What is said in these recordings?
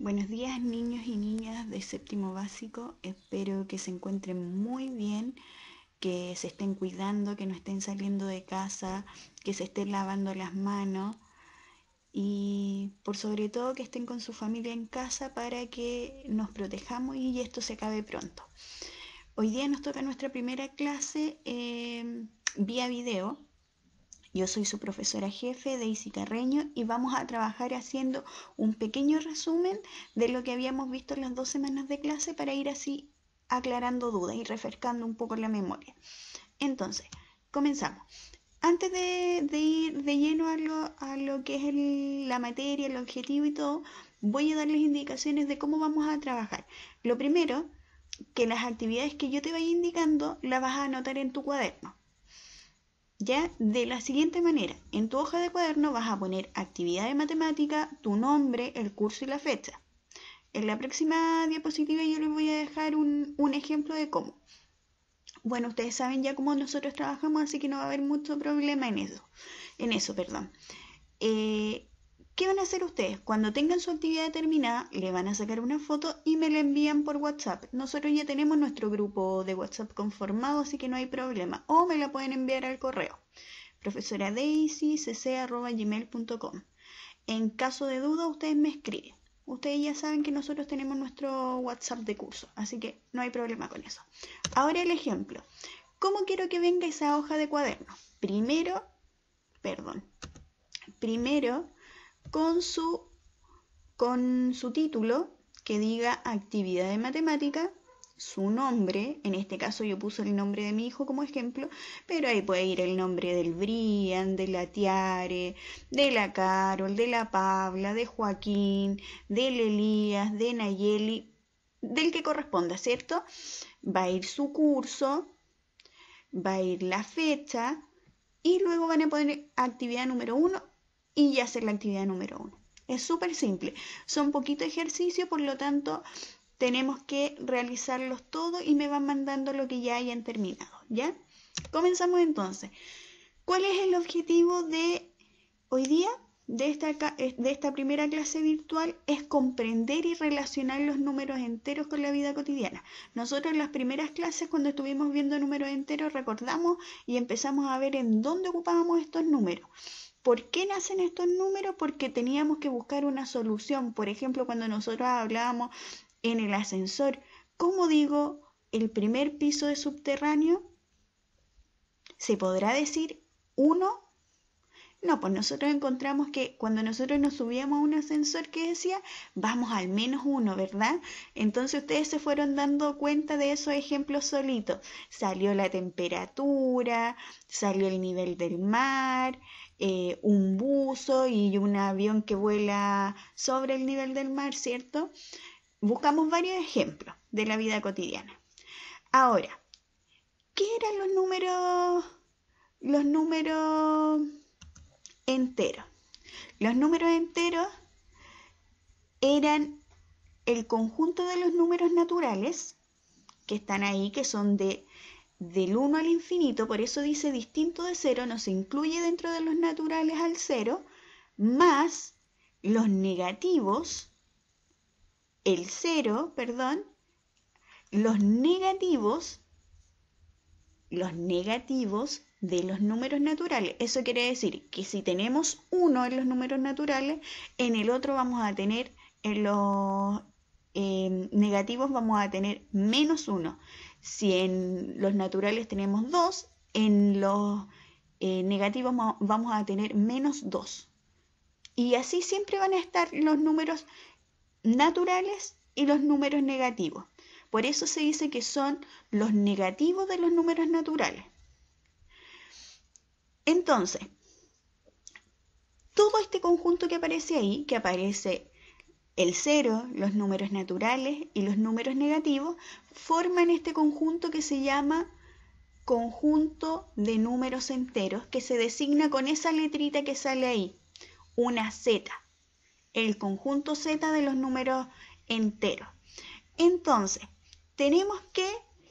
Buenos días niños y niñas de séptimo básico, espero que se encuentren muy bien, que se estén cuidando, que no estén saliendo de casa, que se estén lavando las manos y por sobre todo que estén con su familia en casa para que nos protejamos y esto se acabe pronto. Hoy día nos toca nuestra primera clase eh, vía video, yo soy su profesora jefe, Daisy Carreño, y vamos a trabajar haciendo un pequeño resumen de lo que habíamos visto en las dos semanas de clase para ir así aclarando dudas y refrescando un poco la memoria. Entonces, comenzamos. Antes de, ir de lleno a lo, a lo que es la materia, el objetivo y todo, voy a darles indicaciones de cómo vamos a trabajar. Lo primero, que las actividades que yo te vaya indicando las vas a anotar en tu cuaderno. Ya de la siguiente manera, en tu hoja de cuaderno vas a poner actividad de matemática, tu nombre, el curso y la fecha. En la próxima diapositiva yo les voy a dejar un, ejemplo de cómo. Bueno, ustedes saben ya cómo nosotros trabajamos, así que no va a haber mucho problema en eso. En eso, perdón. Eh, ¿Qué van a hacer ustedes? Cuando tengan su actividad terminada, le van a sacar una foto y me la envían por WhatsApp. Nosotros ya tenemos nuestro grupo de WhatsApp conformado, así que no hay problema. O me la pueden enviar al correo profesora Daisy, En caso de duda, ustedes me escriben. Ustedes ya saben que nosotros tenemos nuestro WhatsApp de curso, así que no hay problema con eso. Ahora el ejemplo. ¿Cómo quiero que venga esa hoja de cuaderno? Primero, perdón, primero con su, con su título que diga actividad de matemática, su nombre, en este caso yo puse el nombre de mi hijo como ejemplo, pero ahí puede ir el nombre del Brian, de la Tiare, de la Carol, de la Pabla, de Joaquín, del Elías, de Nayeli, del que corresponda, ¿cierto? Va a ir su curso, va a ir la fecha y luego van a poner actividad número uno y ya hacer la actividad número uno. Es súper simple, son poquito ejercicio, por lo tanto tenemos que realizarlos todos y me van mandando lo que ya hayan terminado, ¿ya? Comenzamos entonces. ¿Cuál es el objetivo de hoy día? De esta, eh, de esta primera clase virtual es comprender y relacionar los números enteros con la vida cotidiana. Nosotros en las primeras clases cuando estuvimos viendo números enteros recordamos y empezamos a ver en dónde ocupábamos estos números. ¿Por qué nacen estos números? Porque teníamos que buscar una solución. Por ejemplo, cuando nosotros hablábamos en el ascensor, ¿cómo digo el primer piso de subterráneo? ¿Se podrá decir uno? No, pues nosotros encontramos que cuando nosotros nos subíamos a un ascensor que decía, vamos al menos uno, ¿verdad? Entonces ustedes se fueron dando cuenta de esos ejemplos solitos. Salió la temperatura, salió el nivel del mar, eh, un buzo y un avión que vuela sobre el nivel del mar, ¿cierto? Buscamos varios ejemplos de la vida cotidiana. Ahora, ¿qué eran los números, los números enteros? Los números enteros eran el conjunto de los números naturales que están ahí, que son de del 1 al infinito, por eso dice distinto de 0, no se incluye dentro de los naturales al 0, más los negativos, el 0, perdón, los negativos, los negativos de los números naturales. Eso quiere decir que si tenemos uno en los números naturales, en el otro vamos a tener, en los eh, negativos vamos a tener menos uno. Si en los naturales tenemos 2, en los eh, negativos vamos a tener menos 2. Y así siempre van a estar los números naturales y los números negativos. Por eso se dice que son los negativos de los números naturales. Entonces, todo este conjunto que aparece ahí, que aparece el cero, los números naturales y los números negativos forman este conjunto que se llama conjunto de números enteros que se designa con esa letrita que sale ahí, una Z, el conjunto Z de los números enteros. Entonces, tenemos que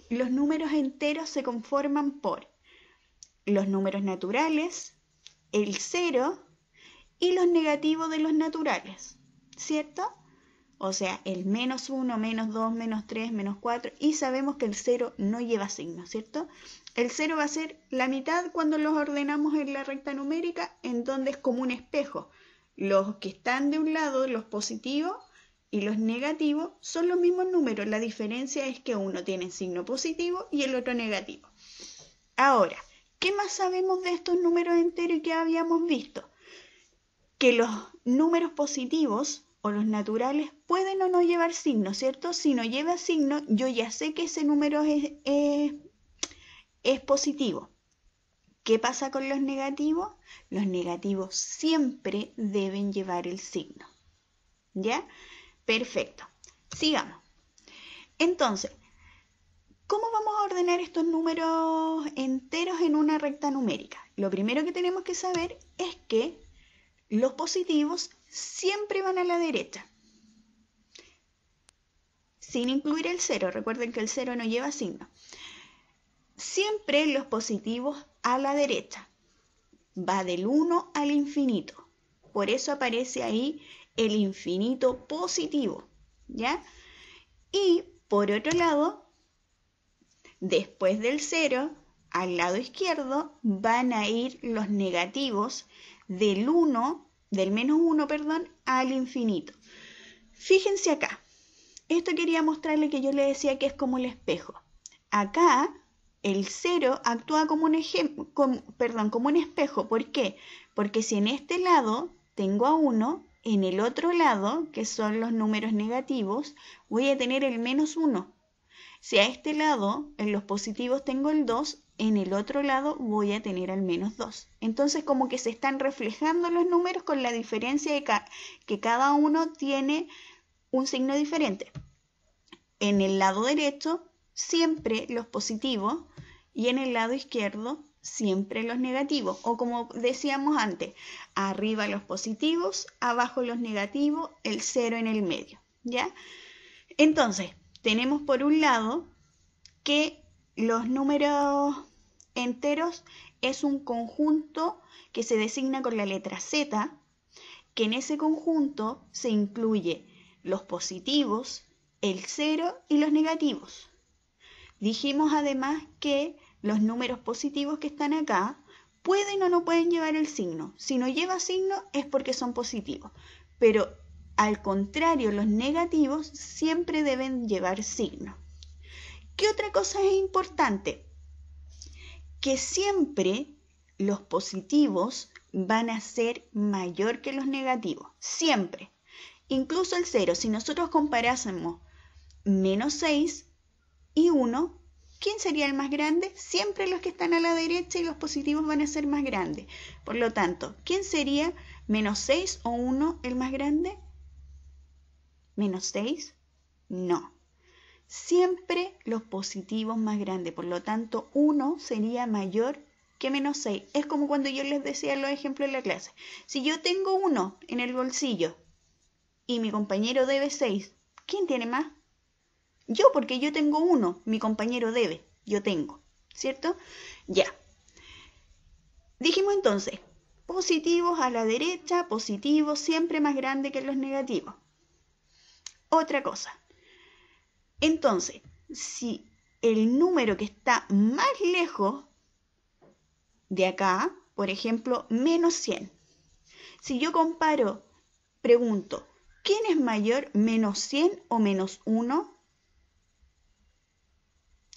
los números enteros se conforman por los números naturales, el cero y los negativos de los naturales. ¿cierto? O sea, el menos 1, menos 2, menos 3, menos 4 y sabemos que el 0 no lleva signo, ¿cierto? El 0 va a ser la mitad cuando los ordenamos en la recta numérica, en donde es como un espejo. Los que están de un lado, los positivos y los negativos, son los mismos números. La diferencia es que uno tiene signo positivo y el otro negativo. Ahora, ¿qué más sabemos de estos números enteros que habíamos visto? que los números positivos o los naturales pueden o no llevar signo, ¿cierto? Si no lleva signo, yo ya sé que ese número es, es positivo. ¿Qué pasa con los negativos? Los negativos siempre deben llevar el signo. ¿Ya? Perfecto. Sigamos. Entonces, ¿cómo vamos a ordenar estos números enteros en una recta numérica? Lo primero que tenemos que saber es que los positivos siempre van a la derecha, sin incluir el cero. Recuerden que el cero no lleva signo. Siempre los positivos a la derecha. Va del 1 al infinito. Por eso aparece ahí el infinito positivo. ¿Ya? Y por otro lado, después del cero, al lado izquierdo van a ir los negativos del 1, del menos 1, perdón, al infinito. Fíjense acá. Esto quería mostrarle que yo le decía que es como el espejo. Acá el 0 actúa como un, como un espejo. ¿Por qué? Porque si en este lado tengo a 1, en el otro lado, que son los números negativos, voy a tener el menos 1. Si a este lado, en los positivos, tengo el 2, en el otro lado voy a tener al menos 2. Entonces como que se están reflejando los números con la diferencia de que cada uno tiene un signo diferente. En el lado derecho siempre los positivos y en el lado izquierdo siempre los negativos. O como decíamos antes, arriba los positivos, abajo los negativos, el cero en el medio. ¿Ya? Entonces, tenemos por un lado que los números enteros es un conjunto que se designa con la letra Z, que en ese conjunto se incluye los positivos, el cero y los negativos. Dijimos además que los números positivos que están acá pueden o no pueden llevar el signo. Si no lleva signo es porque son positivos, pero al contrario, los negativos siempre deben llevar signo. ¿Qué otra cosa es importante? Que siempre los positivos van a ser mayor que los negativos, siempre. Incluso el 0, si nosotros comparásemos menos 6 y 1, ¿quién sería el más grande? Siempre los que están a la derecha y los positivos van a ser más grandes. Por lo tanto, ¿quién sería menos 6 o 1 el más grande? ¿Menos 6? No siempre los positivos más grandes. Por lo tanto, 1 sería mayor que menos 6. Es como cuando yo les decía los ejemplos en la clase. Si yo tengo 1 en el bolsillo y mi compañero debe 6, ¿quién tiene más? Yo, porque yo tengo 1, mi compañero debe, yo tengo, ¿cierto? Ya. Dijimos entonces, positivos a la derecha, positivos siempre más grande que los negativos. Otra cosa, entonces, si el número que está más lejos de acá, por ejemplo, menos 100. Si yo comparo, pregunto, ¿quién es mayor, menos 100 o menos 1?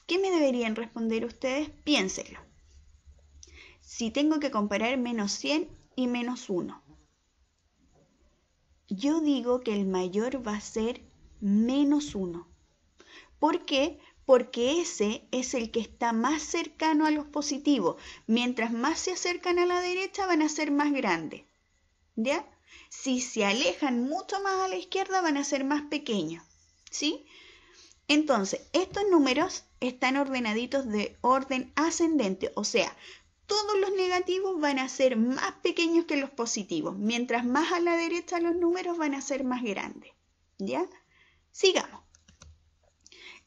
¿Qué me deberían responder ustedes? Piénsenlo. Si tengo que comparar menos 100 y menos 1. Yo digo que el mayor va a ser menos 1. ¿Por qué? Porque ese es el que está más cercano a los positivos. Mientras más se acercan a la derecha van a ser más grandes. ¿Ya? Si se alejan mucho más a la izquierda van a ser más pequeños. ¿Sí? Entonces, estos números están ordenaditos de orden ascendente, o sea, todos los negativos van a ser más pequeños que los positivos. Mientras más a la derecha los números van a ser más grandes. ¿Ya? Sigamos.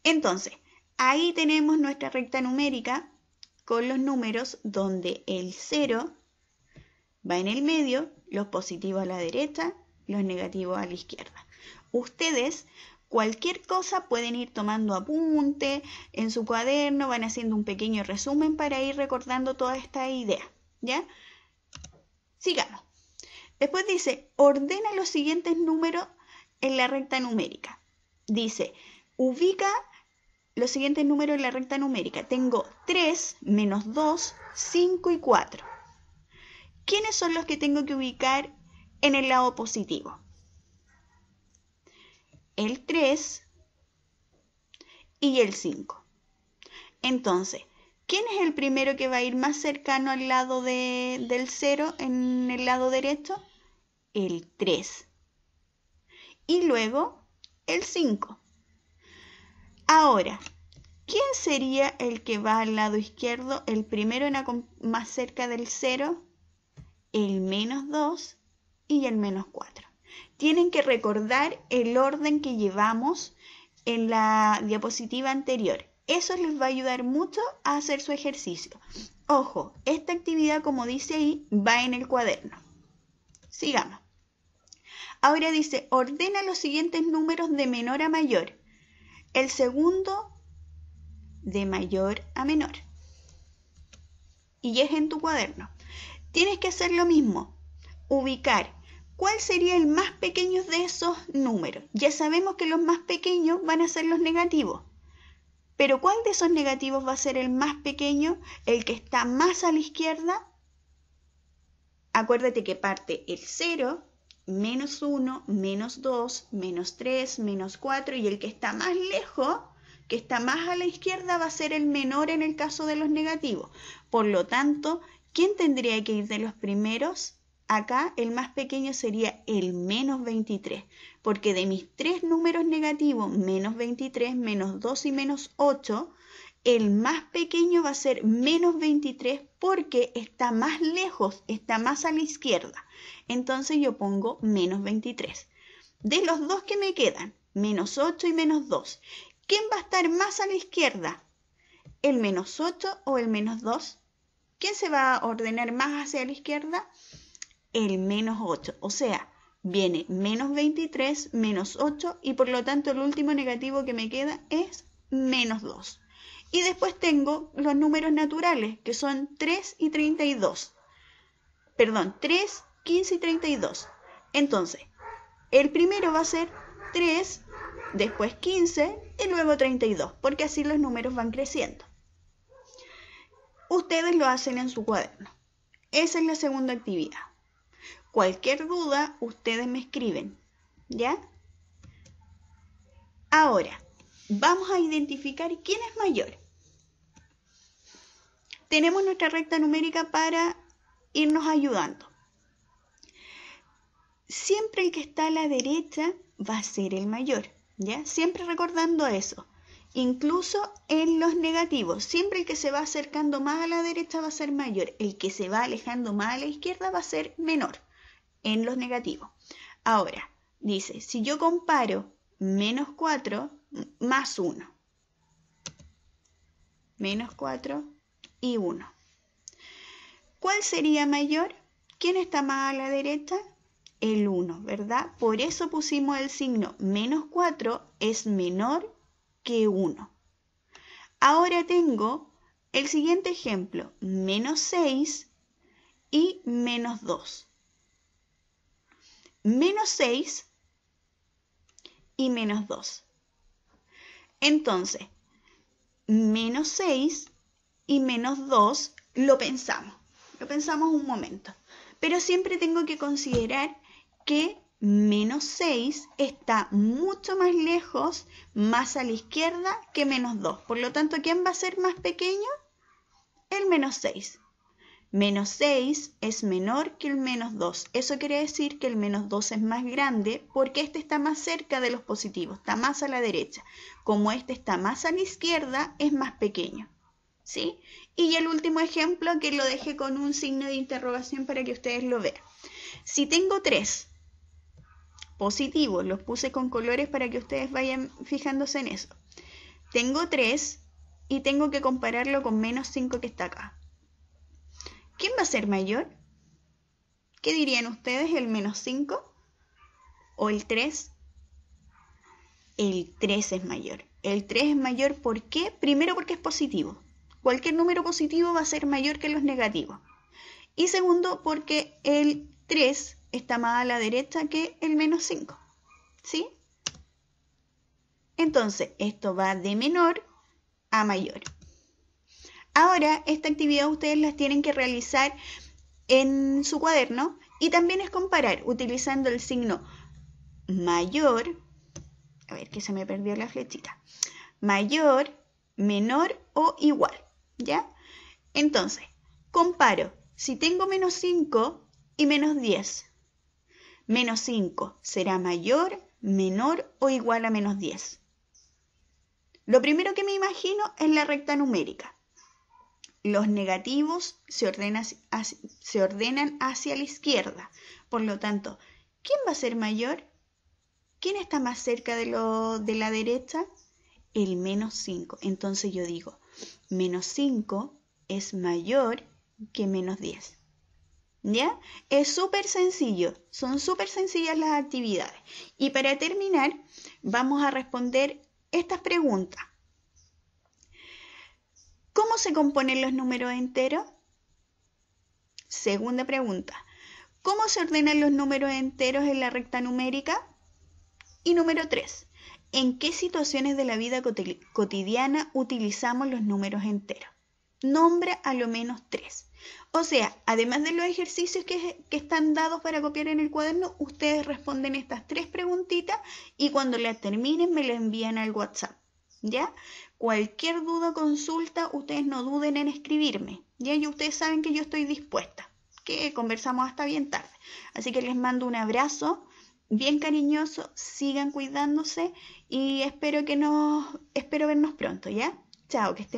Entonces, ahí tenemos nuestra recta numérica con los números donde el 0 va en el medio, los positivos a la derecha, los negativos a la izquierda. Ustedes cualquier cosa pueden ir tomando apunte en su cuaderno, van haciendo un pequeño resumen para ir recordando toda esta idea, ¿ya? Sigamos. Después dice, ordena los siguientes números en la recta numérica. Dice, ubica los siguientes números en la recta numérica. Tengo 3, menos 2, 5 y 4. ¿Quiénes son los que tengo que ubicar en el lado positivo? El 3 y el 5. Entonces, ¿quién es el primero que va a ir más cercano al lado del 0 en el lado derecho? El 3. Y luego el 5. Ahora, ¿quién sería el que va al lado izquierdo, el primero en más cerca del 0? El menos 2 y el menos 4. Tienen que recordar el orden que llevamos en la diapositiva anterior. Eso les va a ayudar mucho a hacer su ejercicio. Ojo, esta actividad, como dice ahí, va en el cuaderno. Sigamos. Ahora dice, ordena los siguientes números de menor a mayor. El segundo de mayor a menor. Y es en tu cuaderno. Tienes que hacer lo mismo. Ubicar cuál sería el más pequeño de esos números. Ya sabemos que los más pequeños van a ser los negativos. Pero ¿cuál de esos negativos va a ser el más pequeño? El que está más a la izquierda. Acuérdate que parte el 0, menos 1, menos 2, menos 3, menos 4 y el que está más lejos, que está más a la izquierda, va a ser el menor en el caso de los negativos. Por lo tanto, ¿quién tendría que ir de los primeros? Acá el más pequeño sería el menos 23, porque de mis tres números negativos, menos 23, menos 2 y menos 8, el más pequeño va a ser menos 23 porque está más lejos, está más a la izquierda. Entonces yo pongo menos 23. De los dos que me quedan, menos 8 y menos 2, ¿quién va a estar más a la izquierda? ¿El menos 8 o el menos 2? ¿Quién se va a ordenar más hacia la izquierda? El menos 8. O sea, viene menos 23, menos 8 y por lo tanto el último negativo que me queda es menos 2. Y después tengo los números naturales, que son 3 y 32. Perdón, 3, 15 y 32. Entonces, el primero va a ser 3, después 15 y luego 32, porque así los números van creciendo. Ustedes lo hacen en su cuaderno. Esa es la segunda actividad. Cualquier duda, ustedes me escriben. ¿Ya? Ahora, vamos a identificar quién es mayor. Tenemos nuestra recta numérica para irnos ayudando. Siempre el que está a la derecha va a ser el mayor, ¿ya? Siempre recordando eso. Incluso en los negativos, siempre el que se va acercando más a la derecha va a ser mayor, el que se va alejando más a la izquierda va a ser menor en los negativos. Ahora, dice, si yo comparo menos 4 más 1. Menos 4 y 1. ¿Cuál sería mayor? ¿Quién está más a la derecha? El 1, ¿verdad? Por eso pusimos el signo menos 4 es menor que 1. Ahora tengo el siguiente ejemplo, menos 6 y menos 2. Menos 6 y menos 2. Entonces, menos 6 y menos 2 lo pensamos, lo pensamos un momento. Pero siempre tengo que considerar que menos 6 está mucho más lejos, más a la izquierda que menos 2. Por lo tanto, ¿quién va a ser más pequeño? El menos 6. Menos 6 es menor que el menos 2. Eso quiere decir que el menos 2 es más grande porque este está más cerca de los positivos, está más a la derecha. Como este está más a la izquierda, es más pequeño. ¿Sí? Y el último ejemplo que lo dejé con un signo de interrogación para que ustedes lo vean. Si tengo 3 positivos, los puse con colores para que ustedes vayan fijándose en eso. Tengo 3 y tengo que compararlo con menos 5 que está acá. ¿Quién va a ser mayor? ¿Qué dirían ustedes? ¿El menos 5 o el 3? El 3 es mayor. El 3 es mayor ¿por qué? Primero porque es positivo. Cualquier número positivo va a ser mayor que los negativos. Y segundo porque el 3 está más a la derecha que el menos 5. ¿Sí? Entonces, esto va de menor a mayor. Ahora, esta actividad ustedes las tienen que realizar en su cuaderno y también es comparar utilizando el signo mayor, a ver que se me perdió la flechita, mayor, menor o igual, ¿ya? Entonces, comparo, si tengo menos 5 y menos 10, menos 5 será mayor, menor o igual a menos 10. Lo primero que me imagino es la recta numérica. Los negativos se, ordenan, hacia la izquierda. Por lo tanto, ¿quién va a ser mayor? ¿Quién está más cerca de, de la derecha? El menos 5. Entonces yo digo, menos 5 es mayor que menos 10. ¿Ya? Es súper sencillo, son súper sencillas las actividades. Y para terminar, vamos a responder estas preguntas. ¿Cómo se componen los números enteros? Segunda pregunta. ¿Cómo se ordenan los números enteros en la recta numérica? Y número 3. ¿En qué situaciones de la vida cotidiana utilizamos los números enteros? Nombra a lo menos tres. O sea, además de los ejercicios que, están dados para copiar en el cuaderno, ustedes responden estas tres preguntitas y cuando las terminen me las envían al WhatsApp. ¿ya? Cualquier duda, o consulta, ustedes no duden en escribirme, ¿ya? Y ustedes saben que yo estoy dispuesta, que conversamos hasta bien tarde. Así que les mando un abrazo bien cariñoso, sigan cuidándose y espero que nos, espero vernos pronto, ¿ya? Chao, que estén